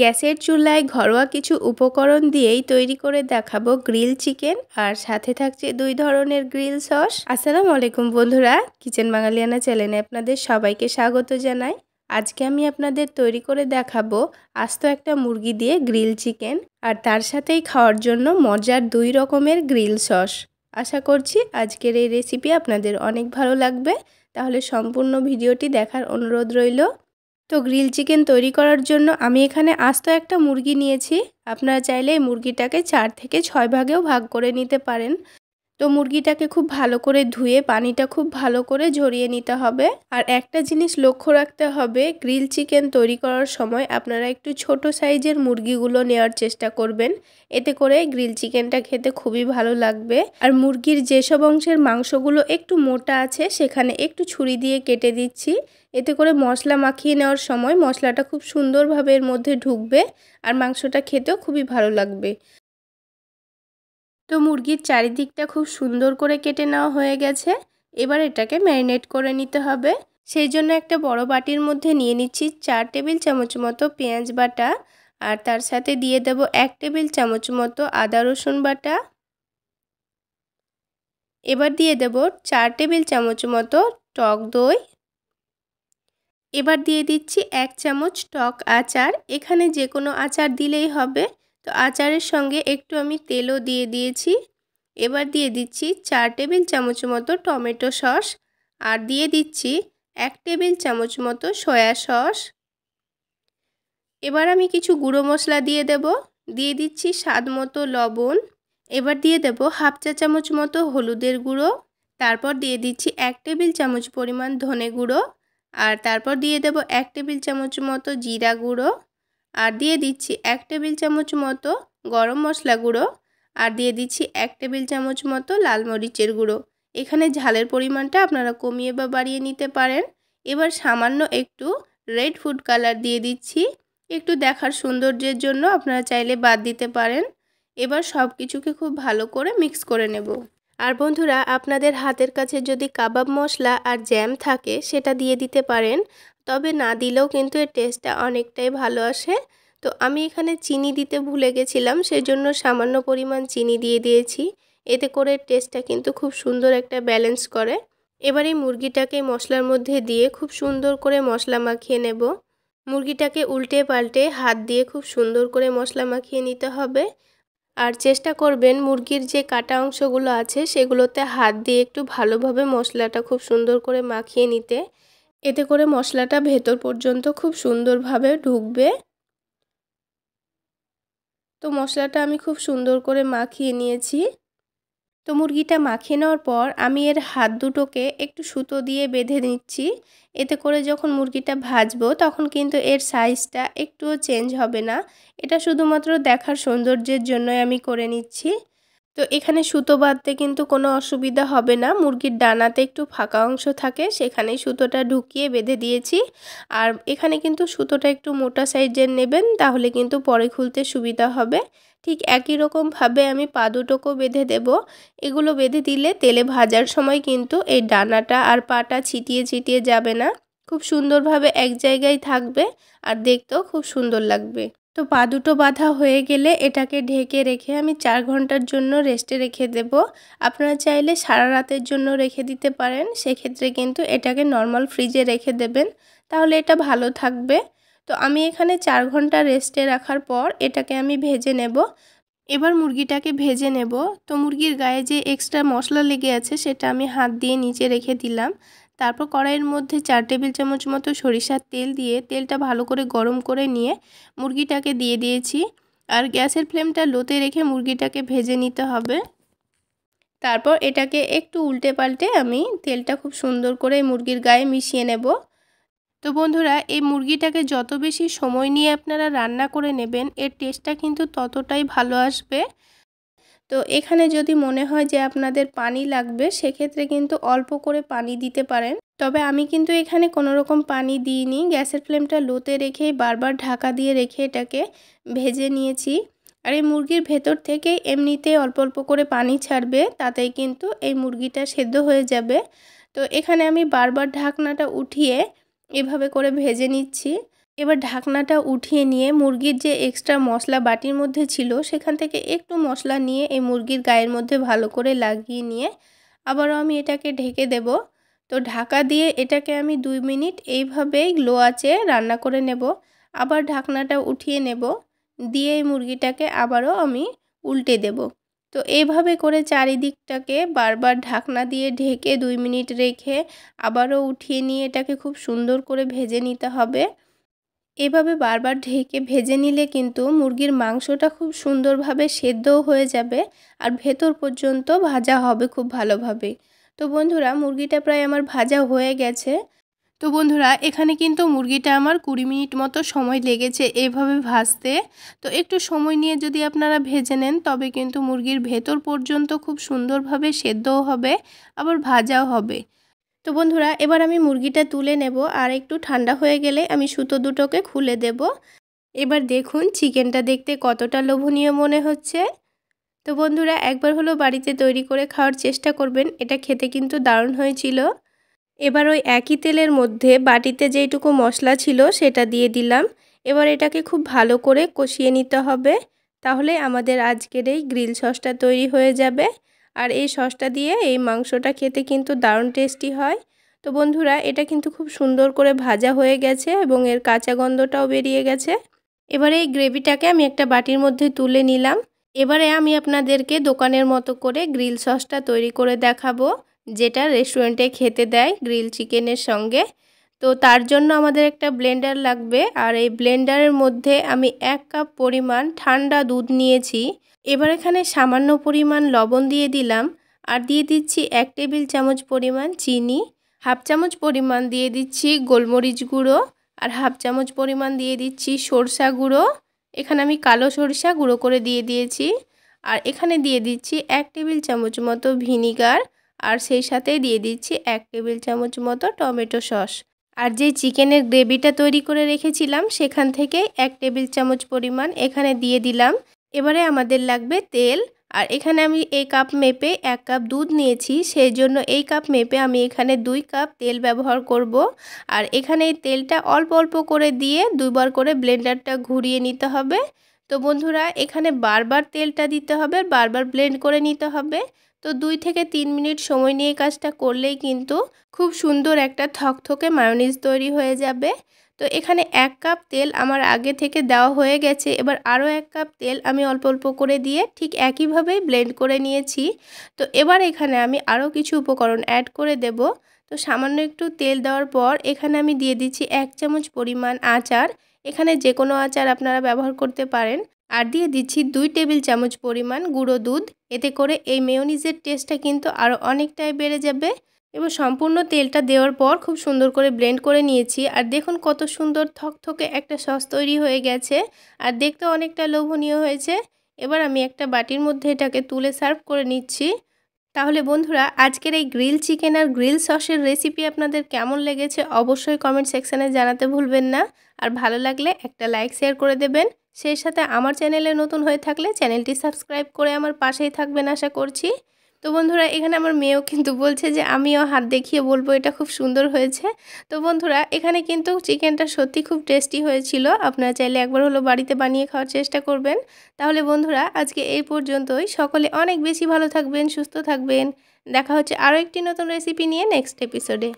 গ্যাসের চুলায় ঘরোয়া কিছু উপকরণ দিয়েই তৈরি করে দেখাবো গ্রিল চিকেন আর সাথে থাকছে দুই ধরনের গ্রিল সস আসসালাম আলাইকুম বন্ধুরা কিচেন বাঙালিয়ানা চ্যানেলে আপনাদের সবাইকে স্বাগত জানাই আজকে আমি আপনাদের তৈরি করে দেখাবো আস্ত একটা মুরগি দিয়ে গ্রিল চিকেন আর তার সাথেই খাওয়ার জন্য মজার দুই রকমের গ্রিল সস আশা করছি আজকের এই রেসিপি আপনাদের অনেক ভালো লাগবে তাহলে সম্পূর্ণ ভিডিওটি দেখার অনুরোধ রইল তো গ্রিল চিকেন তৈরি করার জন্য আমি এখানে আস্ত একটা মুরগি নিয়েছি আপনারা চাইলে এই মুরগিটাকে চার থেকে ছয় ভাগেও ভাগ করে নিতে পারেন তো মুরগিটাকে খুব ভালো করে ধুয়ে পানিটা খুব ভালো করে ঝরিয়ে নিতে হবে আর একটা জিনিস লক্ষ্য রাখতে হবে গ্রিল চিকেন তৈরি করার সময় আপনারা একটু ছোট সাইজের মুরগিগুলো নেওয়ার চেষ্টা করবেন এতে করে গ্রিল চিকেনটা খেতে খুবই ভালো লাগবে আর মুরগির যেসব অংশের মাংসগুলো একটু মোটা আছে সেখানে একটু ছুরি দিয়ে কেটে দিচ্ছি এতে করে মশলা মাখিয়ে নেওয়ার সময় মশলাটা খুব সুন্দরভাবে এর মধ্যে ঢুকবে আর মাংসটা খেতেও খুবই ভালো লাগবে তো মুরগির চারিদিকটা খুব সুন্দর করে কেটে নেওয়া হয়ে গেছে এবার এটাকে ম্যারিনেট করে নিতে হবে সেই জন্য একটা বড় বাটির মধ্যে নিয়ে নিচ্ছি চার টেবিল চামচ মতো পেঁয়াজ বাটা আর তার সাথে দিয়ে দেব এক টেবিল চামচ মতো আদা রসুন বাটা এবার দিয়ে দেব চার টেবিল চামচ মতো টক দই এবার দিয়ে দিচ্ছি এক চামচ টক আচার এখানে যে কোনো আচার দিলেই হবে তো আচারের সঙ্গে একটু আমি তেলও দিয়ে দিয়েছি এবার দিয়ে দিচ্ছি চার টেবিল চামচ মতো টমেটো সস আর দিয়ে দিচ্ছি এক টেবিল চামচ মতো সয়া সস এবার আমি কিছু গুঁড়ো মশলা দিয়ে দেব দিয়ে দিচ্ছি স্বাদ মতো লবণ এবার দিয়ে দেব হাফ চা চামচ মতো হলুদের গুঁড়ো তারপর দিয়ে দিচ্ছি এক টেবিল চামচ পরিমাণ ধনে গুঁড়ো আর তারপর দিয়ে দেব এক টেবিল চামচ মতো জিরা গুঁড়ো আর দিয়ে দিচ্ছি এক টেবিল চামচ মতো গরম মশলা গুঁড়ো আর দিয়ে দিচ্ছি এক টেবিল চামচ মতো লাল মরিচের গুঁড়ো এখানে ঝালের পরিমাণটা আপনারা কমিয়ে বা বাড়িয়ে নিতে পারেন এবার সামান্য একটু রেড ফুড কালার দিয়ে দিচ্ছি একটু দেখার সৌন্দর্যের জন্য আপনারা চাইলে বাদ দিতে পারেন এবার সব কিছুকে খুব ভালো করে মিক্স করে নেব আর বন্ধুরা আপনাদের হাতের কাছে যদি কাবাব মশলা আর জ্যাম থাকে সেটা দিয়ে দিতে পারেন তবে না দিলেও কিন্তু এর টেস্টটা অনেকটাই ভালো আসে তো আমি এখানে চিনি দিতে ভুলে গেছিলাম সেজন্য সামান্য পরিমাণ চিনি দিয়ে দিয়েছি এতে করে টেস্টটা কিন্তু খুব সুন্দর একটা ব্যালেন্স করে এবার এই মুরগিটাকে মশলার মধ্যে দিয়ে খুব সুন্দর করে মশলা মাখিয়ে নেব মুরগিটাকে উল্টে পাল্টে হাত দিয়ে খুব সুন্দর করে মশলা মাখিয়ে নিতে হবে আর চেষ্টা করবেন মুরগির যে কাটা অংশগুলো আছে সেগুলোতে হাত দিয়ে একটু ভালোভাবে মশলাটা খুব সুন্দর করে মাখিয়ে নিতে এতে করে মশলাটা ভেতর পর্যন্ত খুব সুন্দরভাবে ঢুকবে তো মশলাটা আমি খুব সুন্দর করে মাখিয়ে নিয়েছি তো মুরগিটা মাখিয়ে নেওয়ার পর আমি এর হাত দুটোকে একটু সুতো দিয়ে বেঁধে নিচ্ছি এতে করে যখন মুরগিটা ভাজবো তখন কিন্তু এর সাইজটা একটুও চেঞ্জ হবে না এটা শুধুমাত্র দেখার সৌন্দর্যের জন্যই আমি করে নিচ্ছি তো এখানে সুতো বাঁধতে কিন্তু কোনো অসুবিধা হবে না মুরগির ডানাতে একটু ফাঁকা অংশ থাকে সেখানেই সুতোটা ঢুকিয়ে বেঁধে দিয়েছি আর এখানে কিন্তু সুতোটা একটু মোটা সাইজের নেবেন তাহলে কিন্তু পরে খুলতে সুবিধা হবে ঠিক একই রকমভাবে আমি পা দুটোকে বেঁধে দেব এগুলো বেঁধে দিলে তেলে ভাজার সময় কিন্তু এই ডানাটা আর পাটা ছিটিয়ে ছিটিয়ে যাবে না খুব সুন্দরভাবে এক জায়গায় থাকবে আর দেখতেও খুব সুন্দর লাগবে তো পা দুটো বাঁধা হয়ে গেলে এটাকে ঢেকে রেখে আমি চার ঘন্টার জন্য রেস্টে রেখে দেব আপনারা চাইলে সারা রাতের জন্য রেখে দিতে পারেন সেক্ষেত্রে কিন্তু এটাকে নর্মাল ফ্রিজে রেখে দেবেন তাহলে এটা ভালো থাকবে তো আমি এখানে চার ঘন্টা রেস্টে রাখার পর এটাকে আমি ভেজে নেব এবার মুরগিটাকে ভেজে নেব তো মুরগির গায়ে যে এক্সট্রা মশলা লেগে আছে সেটা আমি হাত দিয়ে নিচে রেখে দিলাম তারপর কড়াইয়ের মধ্যে চার টেবিল চামচ মতো সরিষার তেল দিয়ে তেলটা ভালো করে গরম করে নিয়ে মুরগিটাকে দিয়ে দিয়েছি আর গ্যাসের ফ্লেমটা লোতে রেখে মুরগিটাকে ভেজে নিতে হবে তারপর এটাকে একটু উল্টে পাল্টে আমি তেলটা খুব সুন্দর করে মুরগির গায়ে মিশিয়ে নেব তো বন্ধুরা এই মুরগিটাকে যত বেশি সময় নিয়ে আপনারা রান্না করে নেবেন এর টেস্টটা কিন্তু ততটাই ভালো আসবে তো এখানে যদি মনে হয় যে আপনাদের পানি লাগবে সেক্ষেত্রে কিন্তু অল্প করে পানি দিতে পারেন তবে আমি কিন্তু এখানে কোনো রকম পানি দিইনি গ্যাসের ফ্লেমটা লোতে রেখেই বারবার ঢাকা দিয়ে রেখে এটাকে ভেজে নিয়েছি আর এই মুরগির ভেতর থেকে এমনিতে অল্প অল্প করে পানি ছাড়বে তাতেই কিন্তু এই মুরগিটা সেদ্ধ হয়ে যাবে তো এখানে আমি বারবার ঢাকনাটা উঠিয়ে এভাবে করে ভেজে নিচ্ছি এবার ঢাকনাটা উঠিয়ে নিয়ে মুরগির যে এক্সট্রা মশলা বাটির মধ্যে ছিল সেখান থেকে একটু মশলা নিয়ে এই মুরগির গায়ের মধ্যে ভালো করে লাগিয়ে নিয়ে আবারও আমি এটাকে ঢেকে দেব তো ঢাকা দিয়ে এটাকে আমি দুই মিনিট এইভাবেই গ্লো আছে রান্না করে নেব আবার ঢাকনাটা উঠিয়ে নেব দিয়ে এই মুরগিটাকে আবারও আমি উল্টে দেব তো এইভাবে করে চারিদিকটাকে বারবার ঢাকনা দিয়ে ঢেকে দুই মিনিট রেখে আবারও উঠিয়ে নিয়ে এটাকে খুব সুন্দর করে ভেজে নিতে হবে এভাবে বারবার ঢেকে ভেজে নিলে কিন্তু মুরগির মাংসটা খুব সুন্দরভাবে সেদ্ধও হয়ে যাবে আর ভেতর পর্যন্ত ভাজা হবে খুব ভালোভাবে তো বন্ধুরা মুরগিটা প্রায় আমার ভাজা হয়ে গেছে তো বন্ধুরা এখানে কিন্তু মুরগিটা আমার কুড়ি মিনিট মতো সময় লেগেছে এভাবে ভাজতে তো একটু সময় নিয়ে যদি আপনারা ভেজে নেন তবে কিন্তু মুরগির ভেতর পর্যন্ত খুব সুন্দরভাবে সেদ্ধও হবে আবার ভাজাও হবে তো বন্ধুরা এবার আমি মুরগিটা তুলে নেব আর একটু ঠান্ডা হয়ে গেলে আমি সুতো দুটোকে খুলে দেব এবার দেখুন চিকেনটা দেখতে কতটা লোভনীয় মনে হচ্ছে তো বন্ধুরা একবার হলো বাড়িতে তৈরি করে খাওয়ার চেষ্টা করবেন এটা খেতে কিন্তু দারুণ হয়েছিল এবার ওই একই তেলের মধ্যে বাটিতে যেইটুকু মশলা ছিল সেটা দিয়ে দিলাম এবার এটাকে খুব ভালো করে কষিয়ে নিতে হবে তাহলে আমাদের আজকের এই গ্রিল সসটা তৈরি হয়ে যাবে আর এই সসটা দিয়ে এই মাংসটা খেতে কিন্তু দারুণ টেস্টি হয় তো বন্ধুরা এটা কিন্তু খুব সুন্দর করে ভাজা হয়ে গেছে এবং এর কাঁচা গন্ধটাও বেরিয়ে গেছে এবারে এই গ্রেভিটাকে আমি একটা বাটির মধ্যে তুলে নিলাম এবারে আমি আপনাদেরকে দোকানের মতো করে গ্রিল সসটা তৈরি করে দেখাবো যেটা রেস্টুরেন্টে খেতে দেয় গ্রিল চিকেনের সঙ্গে তো তার জন্য আমাদের একটা ব্লেন্ডার লাগবে আর এই ব্লেন্ডারের মধ্যে আমি এক কাপ পরিমাণ ঠান্ডা দুধ নিয়েছি এবার এখানে সামান্য পরিমাণ লবণ দিয়ে দিলাম আর দিয়ে দিচ্ছি এক টেবিল চামচ পরিমাণ চিনি হাফ চামচ পরিমাণ দিয়ে দিচ্ছি গোলমরিচ গুঁড়ো আর হাফ চামচ পরিমাণ দিয়ে দিচ্ছি সরষা গুঁড়ো এখানে আমি কালো সরষা গুঁড়ো করে দিয়ে দিয়েছি আর এখানে দিয়ে দিচ্ছি এক টেবিল চামচ মতো ভিনিগার আর সেই সাথে দিয়ে দিচ্ছি এক টেবিল চামচ মতো টমেটো সস আর যে চিকেনের গ্রেভিটা তৈরি করে রেখেছিলাম সেখান থেকে এক টেবিল চামচ পরিমাণ এখানে দিয়ে দিলাম এবারে আমাদের লাগবে তেল আর এখানে আমি এই কাপ মেপে এক কাপ দুধ নিয়েছি সেই জন্য এই কাপ মেপে আমি এখানে দুই কাপ তেল ব্যবহার করব আর এখানে এই তেলটা অল্প অল্প করে দিয়ে দুইবার করে ব্লেন্ডারটা ঘুরিয়ে নিতে হবে তো বন্ধুরা এখানে বারবার তেলটা দিতে হবে বারবার ব্লেন্ড করে নিতে হবে তো দুই থেকে তিন মিনিট সময় নিয়ে কাজটা করলেই কিন্তু খুব সুন্দর একটা থকথকে মায়োনিজ তৈরি হয়ে যাবে তো এখানে এক কাপ তেল আমার আগে থেকে দেওয়া হয়ে গেছে এবার আরও এক কাপ তেল আমি অল্প অল্প করে দিয়ে ঠিক একইভাবেই ব্লেন্ড করে নিয়েছি তো এবার এখানে আমি আরও কিছু উপকরণ অ্যাড করে দেব তো সামান্য একটু তেল দেওয়ার পর এখানে আমি দিয়ে দিচ্ছি এক চামচ পরিমাণ আচার এখানে যে কোনো আচার আপনারা ব্যবহার করতে পারেন আর দিয়ে দিচ্ছি দুই টেবিল চামচ পরিমাণ গুঁড়ো দুধ এতে করে এই মেয়নিজের টেস্টটা কিন্তু আরও অনেকটাই বেড়ে যাবে এবং সম্পূর্ণ তেলটা দেওয়ার পর খুব সুন্দর করে ব্লেন্ড করে নিয়েছি আর দেখুন কত সুন্দর থকথকে একটা সস তৈরি হয়ে গেছে আর দেখতে অনেকটা লোভনীয় হয়েছে এবার আমি একটা বাটির মধ্যে এটাকে তুলে সার্ভ করে নিচ্ছি তাহলে বন্ধুরা আজকের এই গ্রিল চিকেন আর গ্রিল সসের রেসিপি আপনাদের কেমন লেগেছে অবশ্যই কমেন্ট সেকশানে জানাতে ভুলবেন না আর ভালো লাগলে একটা লাইক শেয়ার করে দেবেন সেই সাথে আমার চ্যানেলে নতুন হয়ে থাকলে চ্যানেলটি সাবস্ক্রাইব করে আমার পাশেই থাকবেন আশা করছি তো বন্ধুরা এখানে আমার মেয়েও কিন্তু বলছে যে আমিও হাত দেখিয়ে বলবো এটা খুব সুন্দর হয়েছে তো বন্ধুরা এখানে কিন্তু চিকেনটা সত্যি খুব টেস্টি হয়েছিল আপনারা চাইলে একবার হলো বাড়িতে বানিয়ে খাওয়ার চেষ্টা করবেন তাহলে বন্ধুরা আজকে এই পর্যন্তই সকলে অনেক বেশি ভালো থাকবেন সুস্থ থাকবেন দেখা হচ্ছে আরও একটি নতুন রেসিপি নিয়ে নেক্সট এপিসোডে